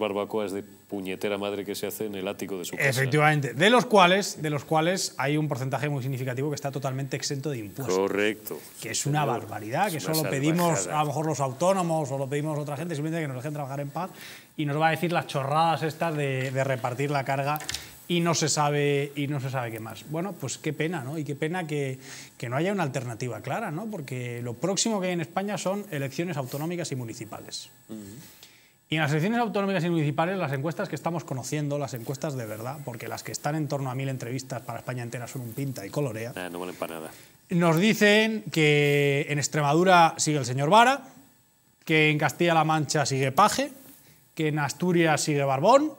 barbacoas de puñetera madre que se hace en el ático de su casa. Efectivamente, de los cuales, de los cuales hay un porcentaje muy significativo que está totalmente exento de impuestos. Correcto. Que es una barbaridad, que solo pedimos a lo mejor los autónomos o lo pedimos otra gente, simplemente que nos dejen trabajar en paz y nos va a decir las chorradas estas de, repartir la carga y no se sabe y no se sabe qué más. Bueno, pues qué pena, ¿no? Y qué pena que, no haya una alternativa clara, ¿no? Porque lo próximo que hay en España son elecciones autonómicas y municipales. Y en las elecciones autonómicas y municipales, las encuestas que estamos conociendo, las encuestas de verdad, porque las que están en torno a mil entrevistas para España entera son un pinta y colorea. Ah, no para nada. Nos dicen que en Extremadura sigue el señor Vara, que en Castilla-La Mancha sigue Paje, que en Asturias sigue Barbón,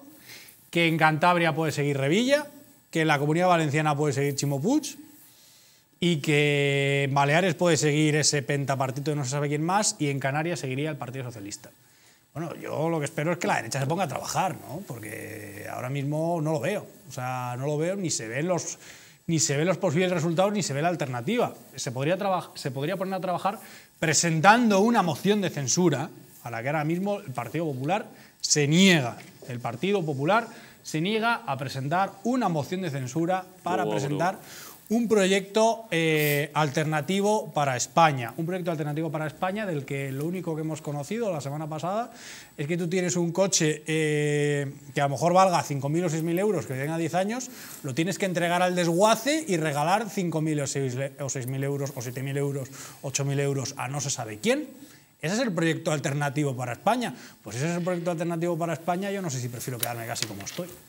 que en Cantabria puede seguir Revilla, que en la Comunidad Valenciana puede seguir Chimopuch, y que en Baleares puede seguir ese pentapartito de no se sabe quién más y en Canarias seguiría el Partido Socialista. Bueno, yo lo que espero es que la derecha se ponga a trabajar, ¿no? Porque ahora mismo no lo veo. O sea, no lo veo, ni se ven los, ni se los posibles resultados, ni se ve la alternativa. Se podría, se podría poner a trabajar presentando una moción de censura a la que ahora mismo el Partido Popular se niega. El Partido Popular se niega a presentar una moción de censura para presentar un proyecto eh, alternativo para España. Un proyecto alternativo para España del que lo único que hemos conocido la semana pasada es que tú tienes un coche eh, que a lo mejor valga 5.000 o 6.000 euros, que tenga 10 años, lo tienes que entregar al desguace y regalar 5.000 o 6.000 euros o 7.000 euros, 8.000 euros a no se sabe quién. ¿Ese es el proyecto alternativo para España? Pues ese es el proyecto alternativo para España, yo no sé si prefiero quedarme casi como estoy.